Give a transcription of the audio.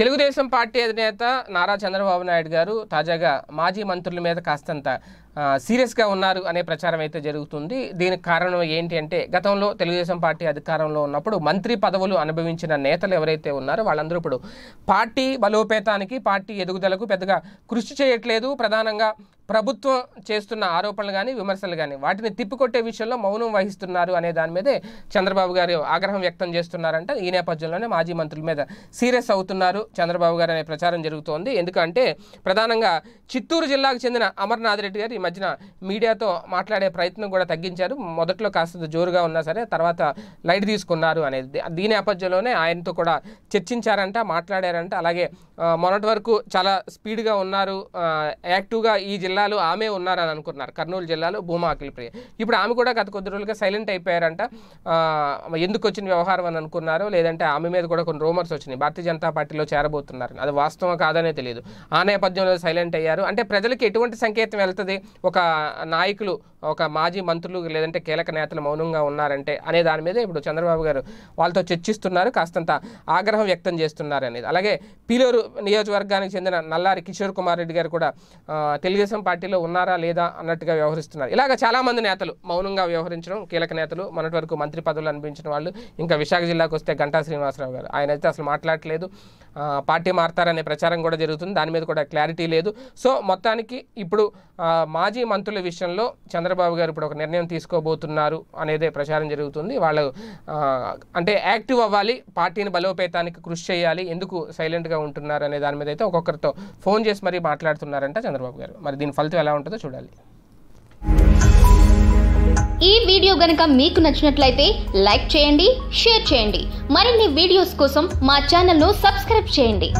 Telugu Desam party అధినేత నారా చంద్రబాబు నాయుడు గారు తాజాగా మాజీ మంత్రుల మీద కాస్తంత సీరియస్గా ఉన్నారు అనే ప్రచారం అయితే జరుగుతుంది దీనికి కారణం ఏంటి అంటే గతంలో తెలుగుదేశం పార్టీ అధికారంలో ఉన్నప్పుడు మంత్రి పదవులు అనుభవించిన నేతలు ఎవరైతే ఉన్నారో వాళ్ళందరూ ఇప్పుడు పార్టీ బలోపేతానికి పార్టీ ఎదుగుదలకు పెద్దగా కృషి చేయట్లేదు ప్రధానంగా ప్రభుత్వం చేస్తున్న ఆరోపణలు కానీ విమర్శలు కానీ వాటిని తిప్పికొట్టే విషయంలో మౌనం వహిస్తున్నారు అనే దాని మీదే చంద్రబాబు గారు ఆగ్రహం వ్యక్తం చేస్తున్నారంట ఈ నేపథ్యంలోనే మాజీ మంత్రుల మీద సీరియస్ అవుతున్నారు చంద్రబాబు గారు అనే ప్రచారం జరుగుతోంది ఎందుకంటే ప్రధానంగా చిత్తూరు జిల్లాకు చెందిన అమర్నాథ్ రెడ్డి గారు ఈ మధ్యన మీడియాతో మాట్లాడే ప్రయత్నం కూడా తగ్గించారు మొదట్లో కాస్త జోరుగా ఉన్నా సరే తర్వాత లైట్ తీసుకున్నారు అనేది దీని నేపథ్యంలోనే ఆయనతో కూడా చర్చించారంట మాట్లాడారంట అలాగే మొన్నటి వరకు చాలా స్పీడ్గా ఉన్నారు యాక్టివ్గా ఈ జిల్లా జిల్లాలు ఆమె ఉన్నారని అనుకున్నారు కర్నూలు జిల్లాలో భూమా అఖిలప్రియ ఇప్పుడు ఆమె కూడా గత కొద్ది రోజులుగా సైలెంట్ అయిపోయారంట ఎందుకు వచ్చిన వ్యవహారం అని అనుకున్నారు లేదంటే ఆమె మీద కూడా కొన్ని రూమర్స్ వచ్చినాయి భారతీయ జనతా పార్టీలో చేరబోతున్నారు అది వాస్తవం కాదనే తెలియదు ఆ నేపథ్యంలో సైలెంట్ అయ్యారు అంటే ప్రజలకు ఎటువంటి సంకేతం వెళ్తుంది ఒక నాయకులు ఒక మాజీ మంత్రులు లేదంటే కీలక నేతలు మౌనంగా ఉన్నారంటే అనే దాని మీద ఇప్పుడు చంద్రబాబు గారు వాళ్ళతో చర్చిస్తున్నారు కాస్తంత ఆగ్రహం వ్యక్తం చేస్తున్నారు అనేది అలాగే పీలూరు నియోజకవర్గానికి చెందిన నల్లారి కిషోర్ కుమార్ రెడ్డి గారు కూడా తెలుగుదేశం పార్టీలో ఉన్నారా లేదా అన్నట్టుగా వ్యవహరిస్తున్నారు ఇలాగ చాలామంది నేతలు మౌనంగా వ్యవహరించడం కీలక నేతలు మొన్నటి వరకు మంత్రి పదవులు అనిపించిన వాళ్ళు ఇంకా విశాఖ జిల్లాకు వస్తే గంటా శ్రీనివాసరావు గారు ఆయన అయితే అసలు మాట్లాడలేదు పార్టీ మారతారనే ప్రచారం కూడా జరుగుతుంది దాని మీద కూడా క్లారిటీ లేదు సో మొత్తానికి ఇప్పుడు మాజీ మంత్రుల విషయంలో చంద్రబాబు గారు ఇప్పుడు ఒక నిర్ణయం తీసుకోబోతున్నారు అనేదే ప్రచారం జరుగుతుంది వాళ్ళు అంటే యాక్టివ్ అవ్వాలి పార్టీని బలోపేతానికి కృషి చేయాలి ఎందుకు సైలెంట్గా ఉంటున్నారు అనే దాని మీద అయితే ఒక్కొక్కరితో ఫోన్ చేసి మరీ మాట్లాడుతున్నారంట చంద్రబాబు గారు మరి దీని ఫలితం ఎలా ఉంటుందో చూడాలి ఈ వీడియో గనక మీకు నచ్చినట్లయితే లైక్ చేయండి షేర్ చేయండి మరిన్ని వీడియోస్ కోసం మా ను సబ్స్క్రైబ్ చేయండి